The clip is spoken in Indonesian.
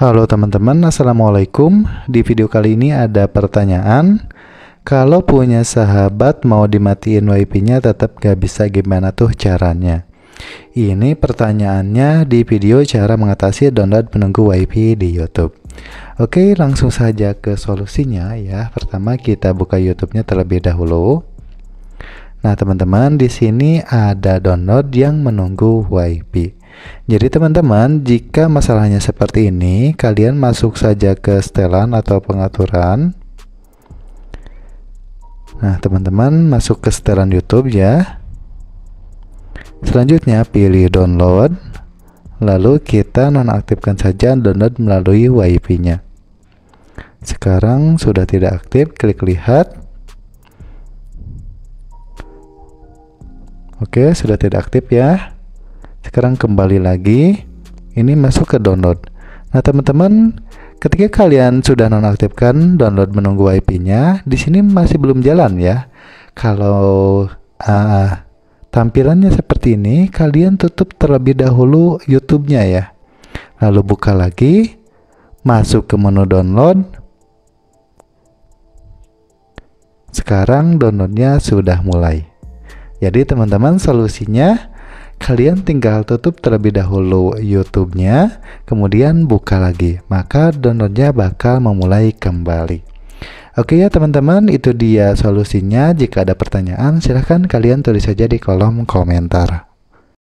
Halo teman-teman, Assalamualaikum Di video kali ini ada pertanyaan Kalau punya sahabat mau dimatiin WiFi-nya tetap gak bisa gimana tuh caranya? Ini pertanyaannya di video cara mengatasi download penunggu WiFi di YouTube Oke langsung saja ke solusinya ya Pertama kita buka YouTube-nya terlebih dahulu Nah teman-teman di sini ada download yang menunggu WiFi jadi teman-teman, jika masalahnya seperti ini, kalian masuk saja ke setelan atau pengaturan. Nah, teman-teman masuk ke setelan YouTube ya. Selanjutnya pilih download, lalu kita nonaktifkan saja download melalui WiFi-nya. Sekarang sudah tidak aktif, klik lihat. Oke, sudah tidak aktif ya. Sekarang kembali lagi, ini masuk ke download. Nah, teman-teman, ketika kalian sudah nonaktifkan download menunggu IP-nya, di sini masih belum jalan ya. Kalau uh, tampilannya seperti ini, kalian tutup terlebih dahulu YouTube-nya ya. Lalu buka lagi, masuk ke menu download. Sekarang downloadnya sudah mulai. Jadi teman-teman solusinya kalian tinggal tutup terlebih dahulu YouTube-nya, kemudian buka lagi. Maka downloadnya bakal memulai kembali. Oke ya teman-teman, itu dia solusinya. Jika ada pertanyaan, silahkan kalian tulis saja di kolom komentar.